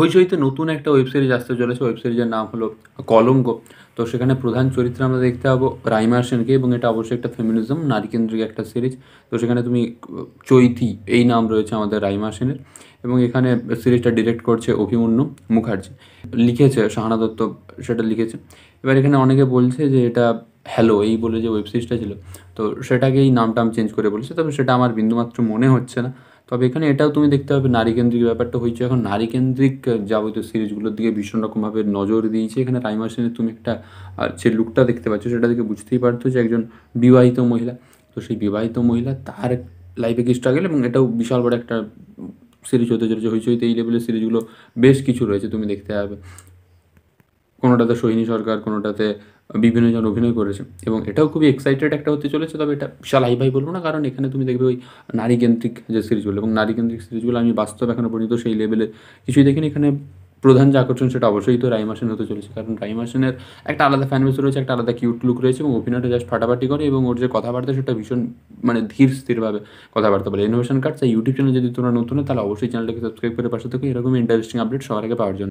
হইচইতে নতুন একটা web series আসতে চলেছে ওয়েব সিরিজের নাম হলো কলঙ্ক তো সেখানে প্রধান চরিত্রে আমরা দেখতে পাবো রাইমা সেনকে এবং এটা অবশ্যই একটা ফেমিনিজম নারীকেন্দ্রিক একটা সিরিজ তো সেখানে তুমি চৈতি এই নাম রয়েছে আমাদের রাইমা সেনের এবং এখানে সিরিজটা ডিরেক্ট করছে অভিমন্যু মুখার্জি লিখেছে শাহানা দত্ত সেটা লিখেছে এবার এখানে অনেকে বলছে যে এটা হ্যালো এই বলে যে ওয়েব সিরিজটা ছিল তো সেটাকে এই নামটা আমি চেঞ্জ করে বলছে তবে সেটা আমার বিন্দুমাত্র মনে হচ্ছে না তবে এখানে এটাও তুমি দেখতে পাবে নারীকেন্দ্রিক ব্যাপারটা হয়েছে এখন নারীকেন্দ্রিক যাবতীয় সিরিজগুলোর দিকে ভীষণ রকমভাবে নজর দিয়েছে এখানে রাইমার সেনের তুমি একটা যে লুকটা দেখতে পাচ্ছ সেটা দেখে বুঝতেই পারছো যে একজন বিবাহিত মহিলা তো সেই বিবাহিত মহিলা তার লাইফে কি স্ট্রাগল এবং এটাও বিশাল বড় একটা সিরিজ হতে চলেছে হইচইতে এই লেভেলের সিরিজগুলো বেশ কিছু রয়েছে তুমি দেখতে পাবে কোনোটাতে সোহিনী সরকার কোনোটাতে বিভিন্ন জন অভিনয় করেছে এবং এটাও খুবই এক্সাইটেড একটা হতে চলেছে তবে এটা বিশাল হাই ভাই বলবো না কারণ এখানে তুমি দেখবে ওই নারীকেন্দ্রিক যে সিরিজগুলো এবং নারীকেন্দ্রিক সিরিজগুলো আমি বাস্তব এখনও পর্যন্ত সেই লেভেলে কিছুই দেখিনি এখানে প্রধান যে আকর্ষণ সেটা অবশ্যই তো রাইমাসেন হতে চলেছে কারণ রাইমাসেনের একটা আলাদা ফ্যানবেস রয়েছে একটা আলাদা কিউট লুক রয়েছে এবং অভিনয়টা জাস্ট ফাটাফাটি করে এবং ওর যে কথাবার্তা সেটা ভীষণ মানে ধীর স্থিরভাবে কথাবার্তা বলে ইনোভেশন কার্ড ইউটিউব চ্যানেল যদি তোমরা নতুন তাহলে অবশ্যই চ্যানেলটাকে সাবস্ক্রাইব করে পাশে থেকে এরকম ইন্টারেস্টিং আপডেট সবার আগে পাওয়ার জন্য